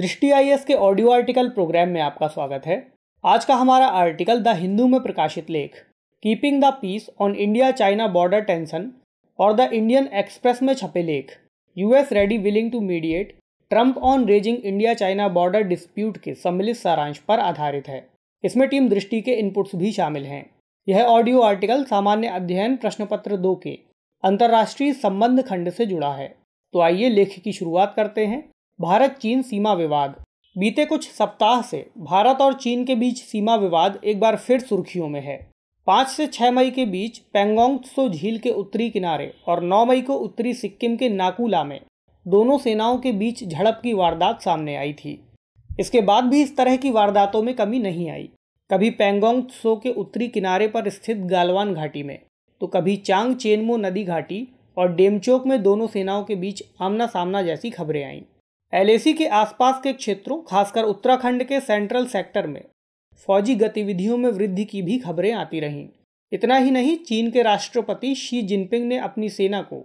दृष्टि आई के audio article programme में आपका स्वागत है आज का हमारा आर्टिकल द हिंदू में प्रकाशित लेख keeping the peace on India China border tension और द इंडियन एक्सप्रेस में छपे लेख US ready willing to mediate Trump on raging India China border dispute के सम्मिलित सारांश पर आधारित है इसमें टीम दृष्टि के इनपुट्स भी शामिल हैं यह ऑडियो आर्टिकल सामान्य अध्ययन प्रश्न पत्र दो के अंतर्राष्ट्रीय संबंध खंड से जुड़ा है तो आइए लेख की शुरुआत करते हैं भारत चीन सीमा विवाद बीते कुछ सप्ताह से भारत और चीन के बीच सीमा विवाद एक बार फिर सुर्खियों में है पाँच से छः मई के बीच पेंगोंग सो झील के उत्तरी किनारे और नौ मई को उत्तरी सिक्किम के नाकुला में दोनों सेनाओं के बीच झड़प की वारदात सामने आई थी इसके बाद भी इस तरह की वारदातों में कमी नहीं आई कभी पेंगोंग सो के उत्तरी किनारे पर स्थित गालवान घाटी में तो कभी चांग चेनमो नदी घाटी और डेमचोक में दोनों सेनाओं के बीच आमना सामना जैसी खबरें आईं एलएसी के आसपास के क्षेत्रों खासकर उत्तराखंड के सेंट्रल सेक्टर में फौजी गतिविधियों में वृद्धि की भी खबरें आती रहीं इतना ही नहीं चीन के राष्ट्रपति शी जिनपिंग ने अपनी सेना को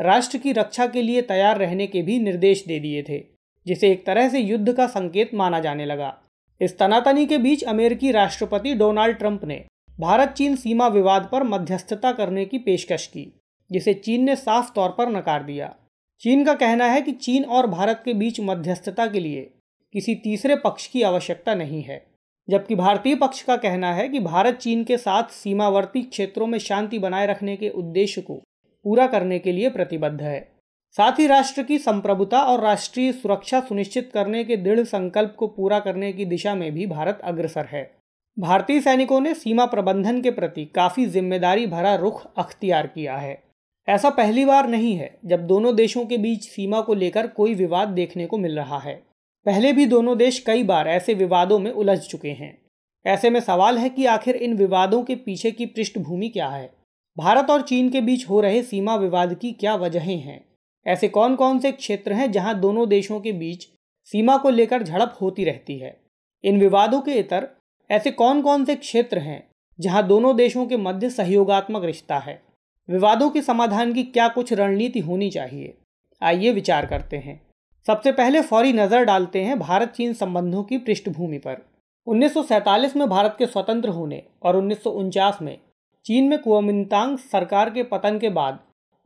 राष्ट्र की रक्षा के लिए तैयार रहने के भी निर्देश दे दिए थे जिसे एक तरह से युद्ध का संकेत माना जाने लगा इस तनातनी के बीच अमेरिकी राष्ट्रपति डोनाल्ड ट्रंप ने भारत चीन सीमा विवाद पर मध्यस्थता करने की पेशकश की जिसे चीन ने साफ तौर पर नकार दिया चीन का कहना है कि चीन और भारत के बीच मध्यस्थता के लिए किसी तीसरे पक्ष की आवश्यकता नहीं है जबकि भारतीय पक्ष का कहना है कि भारत चीन के साथ सीमावर्ती क्षेत्रों में शांति बनाए रखने के उद्देश्य को पूरा करने के लिए प्रतिबद्ध है साथ ही राष्ट्र की संप्रभुता और राष्ट्रीय सुरक्षा सुनिश्चित करने के दृढ़ संकल्प को पूरा करने की दिशा में भी भारत अग्रसर है भारतीय सैनिकों ने सीमा प्रबंधन के प्रति काफ़ी जिम्मेदारी भरा रुख अख्तियार किया है ऐसा पहली बार नहीं है जब दोनों देशों के बीच सीमा को लेकर कोई विवाद देखने को मिल रहा है पहले भी दोनों देश कई बार ऐसे विवादों में उलझ चुके हैं ऐसे में सवाल है कि आखिर इन विवादों के पीछे की पृष्ठभूमि क्या है भारत और चीन के बीच हो रहे सीमा विवाद की क्या वजहें हैं ऐसे कौन कौन से क्षेत्र हैं जहां दोनों देशों के बीच सीमा को लेकर झड़प होती रहती है इन विवादों के इतर ऐसे कौन कौन से क्षेत्र हैं जहां दोनों देशों के मध्य सहयोगात्मक रिश्ता है विवादों के समाधान की क्या कुछ रणनीति होनी चाहिए आइए विचार करते हैं सबसे पहले फौरी नज़र डालते हैं भारत चीन संबंधों की पृष्ठभूमि पर उन्नीस में भारत के स्वतंत्र होने और उन्नीस में चीन में कुमिनतांग सरकार के पतन के बाद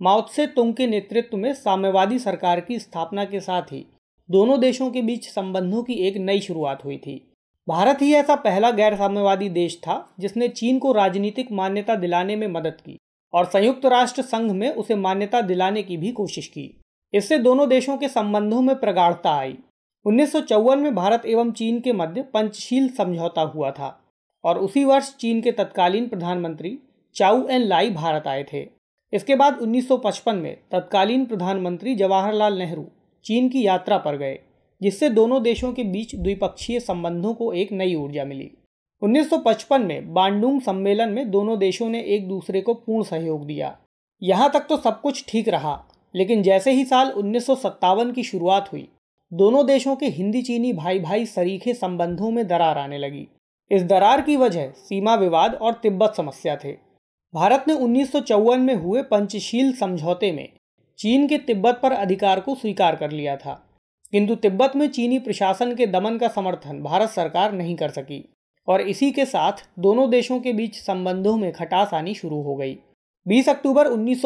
माओत्से तुंग के नेतृत्व में साम्यवादी सरकार की स्थापना के साथ ही दोनों देशों के बीच संबंधों की एक नई शुरुआत हुई थी भारत ही ऐसा पहला गैर साम्यवादी देश था जिसने चीन को राजनीतिक मान्यता दिलाने में मदद की और संयुक्त राष्ट्र संघ में उसे मान्यता दिलाने की भी कोशिश की इससे दोनों देशों के संबंधों में प्रगाढ़ता आई उन्नीस में भारत एवं चीन के मध्य पंचशील समझौता हुआ था और उसी वर्ष चीन के तत्कालीन प्रधानमंत्री चाऊ एन लाई भारत आए थे इसके बाद 1955 में तत्कालीन प्रधानमंत्री जवाहरलाल नेहरू चीन की यात्रा पर गए जिससे दोनों देशों के बीच द्विपक्षीय संबंधों को एक नई ऊर्जा मिली 1955 में बांडुंग सम्मेलन में दोनों देशों ने एक दूसरे को पूर्ण सहयोग दिया यहाँ तक तो सब कुछ ठीक रहा लेकिन जैसे ही साल उन्नीस की शुरुआत हुई दोनों देशों के हिंदी चीनी भाई भाई सरीखे संबंधों में दरार आने लगी इस दरार की वजह सीमा विवाद और तिब्बत समस्या थे भारत ने उन्नीस में हुए पंचशील समझौते में चीन के तिब्बत पर अधिकार को स्वीकार कर लिया था किंतु तिब्बत में चीनी प्रशासन के दमन का समर्थन भारत सरकार नहीं कर सकी और इसी के साथ दोनों देशों के बीच संबंधों में खटास आनी शुरू हो गई 20 अक्टूबर उन्नीस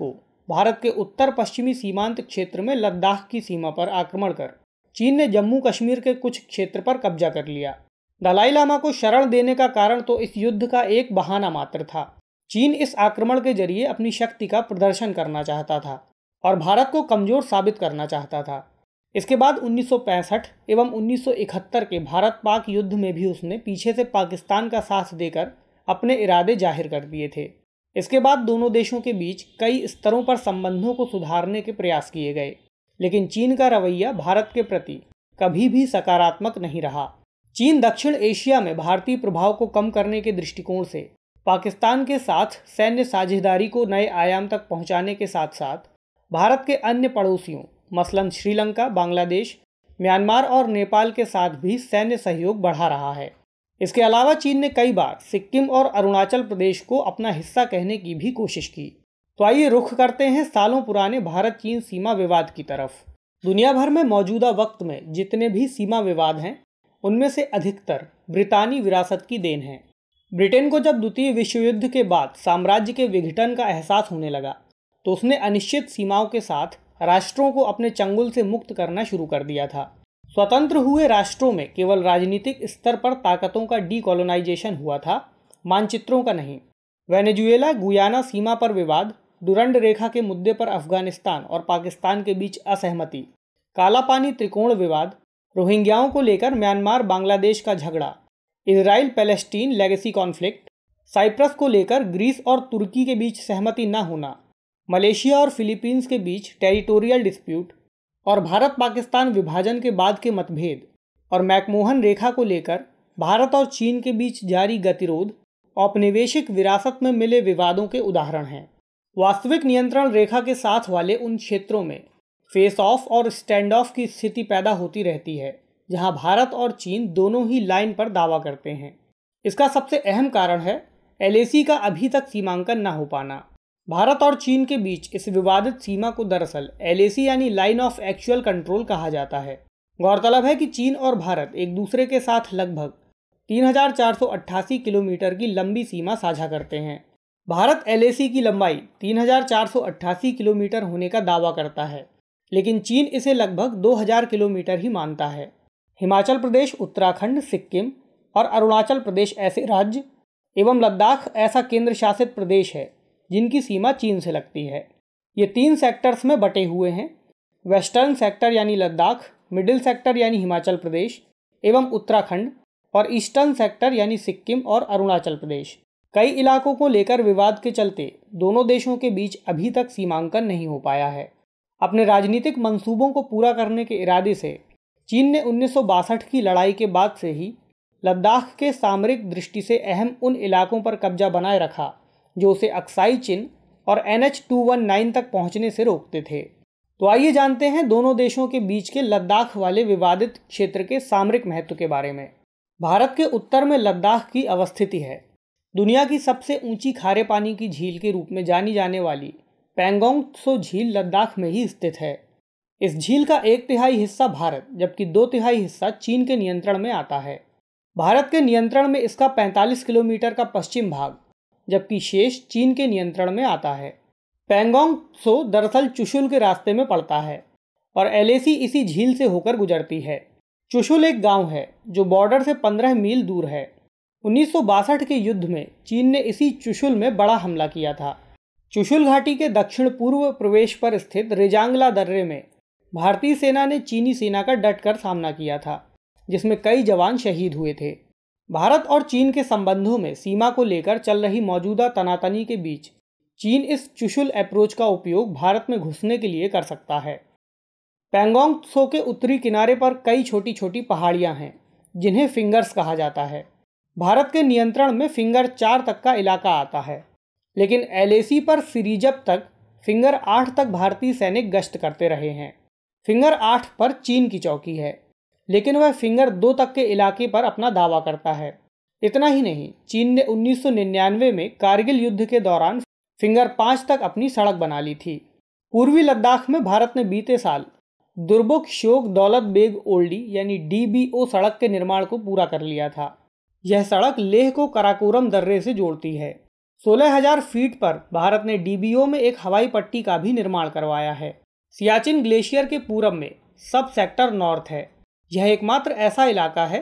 को भारत के उत्तर पश्चिमी सीमांत क्षेत्र में लद्दाख की सीमा पर आक्रमण कर चीन ने जम्मू कश्मीर के कुछ क्षेत्र पर कब्जा कर लिया दलाई लामा को शरण देने का कारण तो इस युद्ध का एक बहाना मात्र था चीन इस आक्रमण के जरिए अपनी शक्ति का प्रदर्शन करना चाहता था और भारत को कमजोर साबित करना चाहता था इसके बाद 1965 एवं 1971 के भारत पाक युद्ध में भी उसने पीछे से पाकिस्तान का साथ देकर अपने इरादे जाहिर कर दिए थे इसके बाद दोनों देशों के बीच कई स्तरों पर संबंधों को सुधारने के प्रयास किए गए लेकिन चीन का रवैया भारत के प्रति कभी भी सकारात्मक नहीं रहा चीन दक्षिण एशिया में भारतीय प्रभाव को कम करने के दृष्टिकोण से पाकिस्तान के साथ सैन्य साझेदारी को नए आयाम तक पहुंचाने के साथ साथ भारत के अन्य पड़ोसियों मसलन श्रीलंका बांग्लादेश म्यांमार और नेपाल के साथ भी सैन्य सहयोग बढ़ा रहा है इसके अलावा चीन ने कई बार सिक्किम और अरुणाचल प्रदेश को अपना हिस्सा कहने की भी कोशिश की तो आइए रुख करते हैं सालों पुराने भारत चीन सीमा विवाद की तरफ दुनिया भर में मौजूदा वक्त में जितने भी सीमा विवाद हैं उनमें से अधिकतर ब्रितानी विरासत की देन है ब्रिटेन को जब द्वितीय विश्व युद्ध के बाद साम्राज्य के विघटन का एहसास होने लगा तो उसने अनिश्चित सीमाओं के साथ राष्ट्रों को अपने चंगुल से मुक्त करना शुरू कर दिया था स्वतंत्र हुए राष्ट्रों में केवल राजनीतिक स्तर पर ताकतों का डीकोलोनाइजेशन हुआ था मानचित्रों का नहीं वेनेजुएला गुयाना सीमा पर विवाद दुरंड रेखा के मुद्दे पर अफगानिस्तान और पाकिस्तान के बीच असहमति काला पानी त्रिकोण विवाद रोहिंग्याओं को लेकर म्यांमार बांग्लादेश का झगड़ा Israel Palestine legacy conflict Cyprus को लेकर ग्रीस और तुर्की के बीच सहमति न होना मलेशिया और फिलीपींस के बीच टेरिटोरियल डिस्प्यूट और भारत पाकिस्तान विभाजन के बाद के मतभेद और मैकमोहन रेखा को लेकर भारत और चीन के बीच जारी गतिरोध औपनिवेशिक विरासत में मिले विवादों के उदाहरण हैं वास्तविक नियंत्रण रेखा के साथ वाले उन क्षेत्रों में फेस ऑफ और स्टैंड ऑफ की स्थिति पैदा होती रहती है जहां भारत और चीन दोनों ही लाइन पर दावा करते हैं इसका सबसे अहम कारण है एलएसी का अभी तक सीमांकन न हो पाना भारत और चीन के बीच इस विवादित सीमा को दरअसल एलएसी यानी लाइन ऑफ एक्चुअल कंट्रोल कहा जाता है गौरतलब है कि चीन और भारत एक दूसरे के साथ लगभग 3,488 किलोमीटर की लंबी सीमा साझा करते हैं भारत एलएसी की लंबाई 3,488 किलोमीटर होने का दावा करता है लेकिन चीन इसे लगभग 2,000 किलोमीटर ही मानता है हिमाचल प्रदेश उत्तराखंड सिक्किम और अरुणाचल प्रदेश ऐसे राज्य एवं लद्दाख ऐसा केंद्र शासित प्रदेश है जिनकी सीमा चीन से लगती है ये तीन सेक्टर्स में बटे हुए हैं वेस्टर्न सेक्टर यानी लद्दाख मिडिल सेक्टर यानी हिमाचल प्रदेश एवं उत्तराखंड और ईस्टर्न सेक्टर यानी सिक्किम और अरुणाचल प्रदेश कई इलाकों को लेकर विवाद के चलते दोनों देशों के बीच अभी तक सीमांकन नहीं हो पाया है अपने राजनीतिक मंसूबों को पूरा करने के इरादे से चीन ने उन्नीस की लड़ाई के बाद से ही लद्दाख के सामरिक दृष्टि से अहम उन इलाकों पर कब्जा बनाए रखा जो उसे अक्साई चिन्ह और N H two one nine तक पहुंचने से रोकते थे तो आइए जानते हैं दोनों देशों के बीच के लद्दाख वाले विवादित क्षेत्र के सामरिक महत्व के बारे में भारत के उत्तर में लद्दाख की अवस्थिति है दुनिया की सबसे ऊंची खारे पानी की झील के रूप में जानी जाने वाली पैंगोंग सो झील लद्दाख में ही स्थित है इस झील का एक तिहाई हिस्सा भारत जबकि दो तिहाई हिस्सा चीन के नियंत्रण में आता है भारत के नियंत्रण में इसका 45 किलोमीटर का पश्चिम भाग जबकि शेष चीन के नियंत्रण में आता है पेंगोंग सो दरअसल चुशुल के रास्ते में पड़ता है और एलेसी इसी झील से होकर गुजरती है चुशुल एक गांव है जो बॉर्डर से 15 मील दूर है उन्नीस के युद्ध में चीन ने इसी चुशुल में बड़ा हमला किया था चुशुल घाटी के दक्षिण पूर्व प्रवेश पर स्थित रिजांगला दर्रे में भारतीय सेना ने चीनी सेना का डट कर सामना किया था जिसमें कई जवान शहीद हुए थे भारत और चीन के संबंधों में सीमा को लेकर चल रही मौजूदा तनातनी के बीच चीन इस चुशुल अप्रोच का उपयोग भारत में घुसने के लिए कर सकता है पेंगोंग सो के उत्तरी किनारे पर कई छोटी छोटी पहाड़ियां हैं जिन्हें फिंगर्स कहा जाता है भारत के नियंत्रण में फिंगर चार तक का इलाका आता है लेकिन एल पर सीरीजब तक फिंगर आठ तक भारतीय सैनिक गश्त करते रहे हैं फिंगर आठ पर चीन की चौकी है लेकिन वह फिंगर दो तक के इलाके पर अपना दावा करता है इतना ही नहीं चीन ने 1999 में कारगिल युद्ध के दौरान फिंगर पाँच तक अपनी सड़क बना ली थी पूर्वी लद्दाख में भारत ने बीते साल दुर्बुक शोक दौलत बेग ओल्डी यानी डी सड़क के निर्माण को पूरा कर लिया था यह सड़क लेह को कराकोरम दर्रे से जोड़ती है सोलह हजार फीट पर भारत ने डी में एक हवाई पट्टी का भी निर्माण करवाया है सियाचिन ग्लेशियर के पूरब में सब सेक्टर नॉर्थ है यह एकमात्र ऐसा इलाका है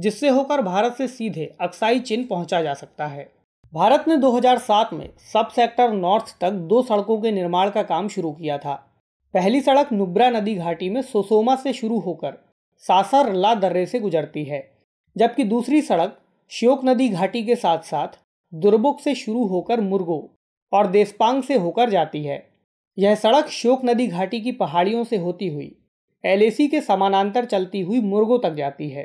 जिससे होकर भारत से सीधे अक्साई चीन पहुंचा जा सकता है भारत ने 2007 में सब सेक्टर नॉर्थ तक दो सड़कों के निर्माण का काम शुरू किया था पहली सड़क नुब्रा नदी घाटी में सोसोमा से शुरू होकर ला दर्रे से गुजरती है जबकि दूसरी सड़क श्योक नदी घाटी के साथ साथ दुर्बुक से शुरू होकर मुर्गो और देसपांग से होकर जाती है यह सड़क श्योक नदी घाटी की पहाड़ियों से होती हुई एलएसी के समानांतर चलती हुई मुर्गो तक जाती है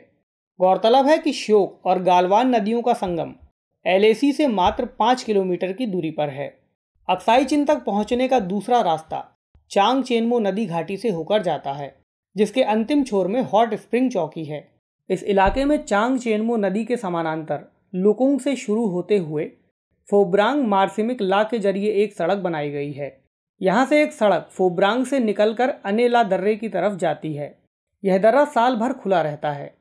गौरतलब है कि श्योक और गालवान नदियों का संगम एलेसी से मात्र पाँच किलोमीटर की दूरी पर है अक्साई चिन तक पहुंचने का दूसरा रास्ता चांग चेनमो नदी घाटी से होकर जाता है जिसके अंतिम छोर में हॉट स्प्रिंग चौकी है इस इलाके में चांग चेनमो नदी के समानांतर लुकोंग से शुरू होते हुए फोब्रांग मार्सिमिक ला के जरिए एक सड़क बनाई गई है यहाँ से एक सड़क फोब्रांग से निकलकर अनेला दर्रे की तरफ जाती है यह दर्रा साल भर खुला रहता है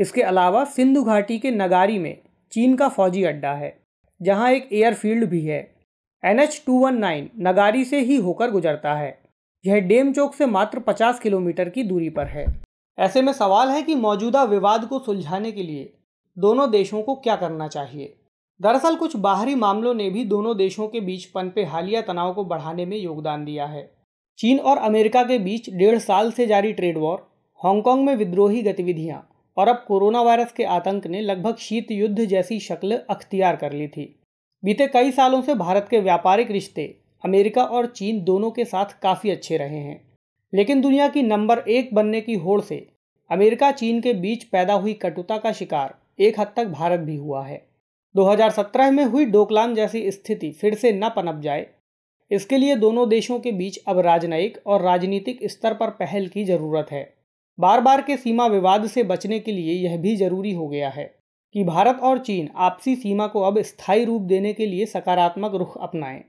इसके अलावा सिंधु घाटी के नगारी में चीन का फौजी अड्डा है जहाँ एक एयरफील्ड भी है N H two one nine Ngari से ही होकर गुजरता है यह डेम चौक से मात्र पचास किलोमीटर की दूरी पर है ऐसे में सवाल है कि मौजूदा विवाद को सुलझाने के लिए दोनों देशों को क्या करना चाहिए दरअसल कुछ बाहरी मामलों ने भी दोनों देशों के बीच पनपे हालिया तनाव को बढ़ाने में योगदान दिया है चीन और अमेरिका के बीच डेढ़ साल से जारी ट्रेड वॉर हांगकांग में विद्रोही गतिविधियां और अब कोरोना वायरस के आतंक ने लगभग शीत युद्ध जैसी शक्ल अख्तियार कर ली थी बीते कई सालों से भारत के व्यापारिक रिश्ते अमेरिका और चीन दोनों के साथ काफ़ी अच्छे रहे हैं लेकिन दुनिया की नंबर एक बनने की होड़ से अमेरिका चीन के बीच पैदा हुई कटुता का शिकार एक हद तक भारत भी हुआ है 2017 में हुई डोकलाम जैसी स्थिति फिर से न पनप जाए इसके लिए दोनों देशों के बीच अब राजनयिक और राजनीतिक स्तर पर पहल की जरूरत है बार बार के सीमा विवाद से बचने के लिए यह भी जरूरी हो गया है कि भारत और चीन आपसी सीमा को अब स्थायी रूप देने के लिए सकारात्मक रुख अपनाएं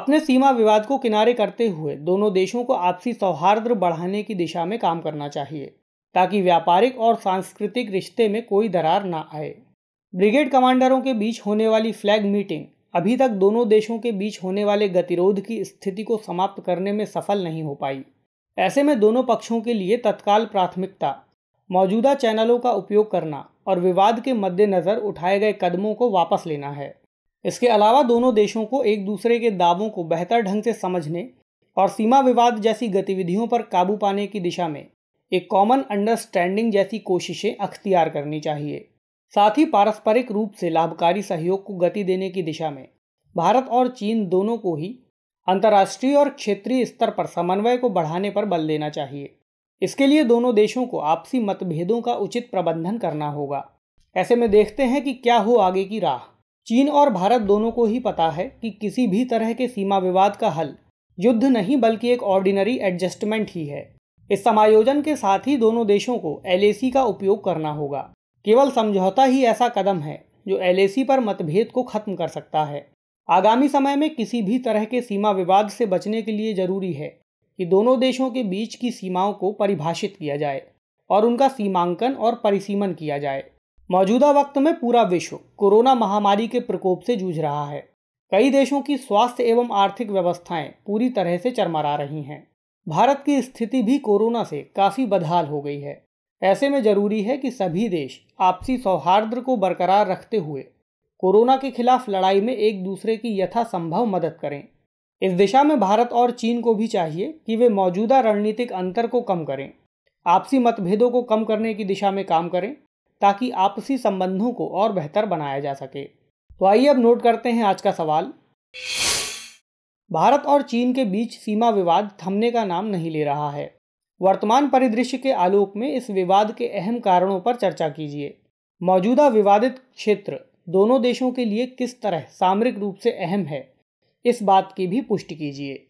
अपने सीमा विवाद को किनारे करते हुए दोनों देशों को आपसी सौहार्द बढ़ाने की दिशा में काम करना चाहिए ताकि व्यापारिक और सांस्कृतिक रिश्ते में कोई दरार ना आए ब्रिगेड कमांडरों के बीच होने वाली फ्लैग मीटिंग अभी तक दोनों देशों के बीच होने वाले गतिरोध की स्थिति को समाप्त करने में सफल नहीं हो पाई ऐसे में दोनों पक्षों के लिए तत्काल प्राथमिकता मौजूदा चैनलों का उपयोग करना और विवाद के मद्देनज़र उठाए गए कदमों को वापस लेना है इसके अलावा दोनों देशों को एक दूसरे के दावों को बेहतर ढंग से समझने और सीमा विवाद जैसी गतिविधियों पर काबू पाने की दिशा में एक कॉमन अंडरस्टैंडिंग जैसी कोशिशें अख्तियार करनी चाहिए साथ ही पारस्परिक रूप से लाभकारी सहयोग को गति देने की दिशा में भारत और चीन दोनों को ही अंतर्राष्ट्रीय और क्षेत्रीय स्तर पर समन्वय को बढ़ाने पर बल देना चाहिए इसके लिए दोनों देशों को आपसी मतभेदों का उचित प्रबंधन करना होगा ऐसे में देखते हैं कि क्या हो आगे की राह चीन और भारत दोनों को ही पता है कि किसी भी तरह के सीमा विवाद का हल युद्ध नहीं बल्कि एक ऑर्डिनरी एडजस्टमेंट ही है इस समायोजन के साथ ही दोनों देशों को एल का उपयोग करना होगा केवल समझौता ही ऐसा कदम है जो एल पर मतभेद को खत्म कर सकता है आगामी समय में किसी भी तरह के सीमा विवाद से बचने के लिए जरूरी है कि दोनों देशों के बीच की सीमाओं को परिभाषित किया जाए और उनका सीमांकन और परिसीमन किया जाए मौजूदा वक्त में पूरा विश्व कोरोना महामारी के प्रकोप से जूझ रहा है कई देशों की स्वास्थ्य एवं आर्थिक व्यवस्थाएं पूरी तरह से चरमरा रही हैं भारत की स्थिति भी कोरोना से काफ़ी बदहाल हो गई है ऐसे में जरूरी है कि सभी देश आपसी सौहार्द को बरकरार रखते हुए कोरोना के खिलाफ लड़ाई में एक दूसरे की यथासंभव मदद करें इस दिशा में भारत और चीन को भी चाहिए कि वे मौजूदा रणनीतिक अंतर को कम करें आपसी मतभेदों को कम करने की दिशा में काम करें ताकि आपसी संबंधों को और बेहतर बनाया जा सके तो आइए अब नोट करते हैं आज का सवाल भारत और चीन के बीच सीमा विवाद थमने का नाम नहीं ले रहा है वर्तमान परिदृश्य के आलोक में इस विवाद के अहम कारणों पर चर्चा कीजिए मौजूदा विवादित क्षेत्र दोनों देशों के लिए किस तरह सामरिक रूप से अहम है इस बात की भी पुष्टि कीजिए